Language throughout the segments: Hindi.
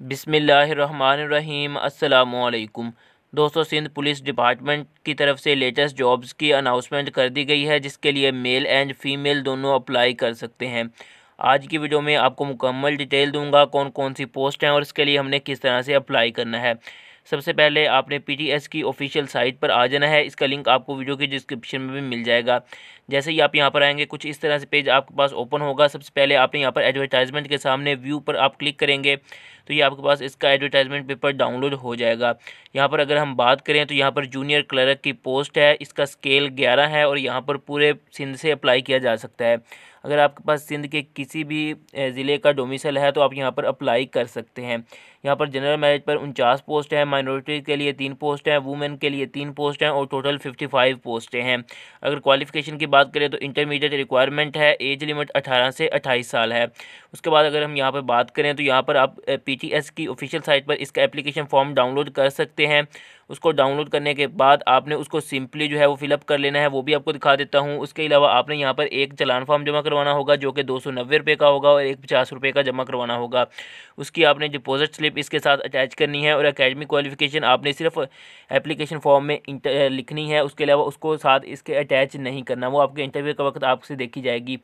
बिसमीम् अल्लाम दोस्तों सिंध पुलिस डिपार्टमेंट की तरफ से लेटेस्ट जॉब्स की अनाउंसमेंट कर दी गई है जिसके लिए मेल एंड फीमेल दोनों अप्लाई कर सकते हैं आज की वीडियो में आपको मुकम्मल डिटेल दूंगा कौन कौन सी पोस्ट हैं और इसके लिए हमने किस तरह से अप्लाई करना है सबसे पहले आपने पी की ऑफिशियल साइट पर आ जाना है इसका लिंक आपको वीडियो के डिस्क्रिप्शन में भी मिल जाएगा जैसे ही आप यहाँ पर आएंगे कुछ इस तरह से पेज आपके पास ओपन होगा सबसे पहले आपने यहाँ पर एडवर्टाइजमेंट के सामने व्यू पर आप क्लिक करेंगे तो ये आपके पास इसका एडवर्टाइजमेंट पेपर डाउनलोड हो जाएगा यहाँ पर अगर हम बात करें तो यहाँ पर जूनियर क्लर्क की पोस्ट है इसका स्केल ग्यारह है और यहाँ पर पूरे सिंध से अप्लाई किया जा सकता है अगर आपके पास सिंध के किसी भी ज़िले का डोमिसल है तो आप यहाँ पर अप्लाई कर सकते हैं यहाँ पर जनरल मैरिज पर उनचास पोस्ट हैं माइनॉरिटी के लिए तीन पोस्ट हैं वुमेन के लिए तीन पोस्ट हैं और टोटल फिफ्टी फाइव पोस्टें हैं अगर क्वालिफिकेशन की बात करें तो इंटरमीडिएट रिक्वायरमेंट है एज लिमिट अठारह से अट्ठाईस साल है उसके बाद अगर हम यहाँ पर बात करें तो यहाँ पर आप पी की ऑफिशियल साइट पर इसका एप्लीकेशन फॉर्म डाउनलोड कर सकते हैं उसको डाउनलोड करने के बाद आपने उसको सिंपली जो है वो फिलअप कर लेना है वो भी आपको दिखा देता हूँ उसके अलावा आपने यहाँ पर एक चलान फॉर्म जमा करवाना होगा जो कि दो सौ नब्बे रुपये का होगा और एक पचास रुपये का जमा करवाना होगा उसकी आपने डिपॉजिट स्लिप इसके साथ अटैच करनी है और अकेडमिक क्वालिफिकेशन आपने सिर्फ एप्लीकेशन फॉर्म में लिखनी है उसके अलावा उसको साथ इसके अटैच नहीं करना वो आपके इंटरव्यू का वक्त आपसे देखी जाएगी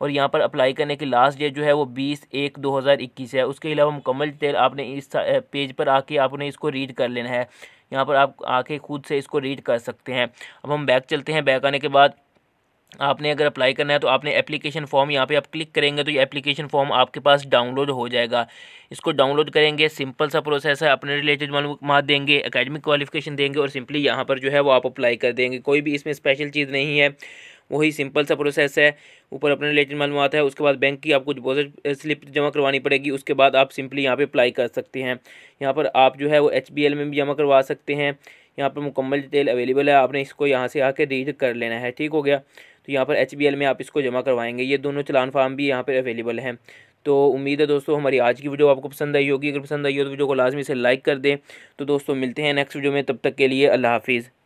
और यहाँ पर अप्लाई करने की लास्ट डेट जो है वो बीस एक दो हज़ार इक्कीस है उसके अलावा मुकम्मल डिटेल आपने इस पेज पर आके आपने इसको रीड कर लेना है यहाँ पर आप आके खुद से इसको रीड कर सकते हैं अब हम बैक चलते हैं बैक आने के बाद आपने अगर अप्लाई करना है तो आपने एप्लीकेशन फॉर्म यहाँ पे आप क्लिक करेंगे तो ये एप्लीकेशन फॉर्म आपके पास डाउनलोड हो जाएगा इसको डाउनलोड करेंगे सिंपल सा प्रोसेस है अपने रिलेटेड मालूम देंगे एकेडमिक क्वालिफिकेशन देंगे और सिंपली यहाँ पर जो है वो आप अप्लाई कर देंगे कोई भी इसमें स्पेशल चीज़ नहीं है वही सिंपल सा प्रोसेस है ऊपर अपने रिलेटेड मालूम है उसके बाद बैंक की आपको डिपॉजिट स्लिप जमा करवानी पड़ेगी उसके बाद आप सिंपली यहाँ पर अप्लाई कर सकते हैं यहाँ पर आप जो है वो एच में भी जमा करवा सकते हैं यहाँ पर मुकम्मल डिटेल अवेलेबल है आपने इसको यहाँ से आके रीड कर लेना है ठीक हो गया तो यहाँ पर एच में आप इसको जमा करवाएंगे ये दोनों चलान फार्म भी यहाँ पर अवेलेबल हैं तो उम्मीद है दोस्तों हमारी आज की वीडियो आपको पसंद आई होगी अगर पसंद आई हो तो वीडियो को लाजमी से लाइक कर दें तो दोस्तों मिलते हैं नेक्स्ट वीडियो में तब तक के लिए अल्लाह हाफिज़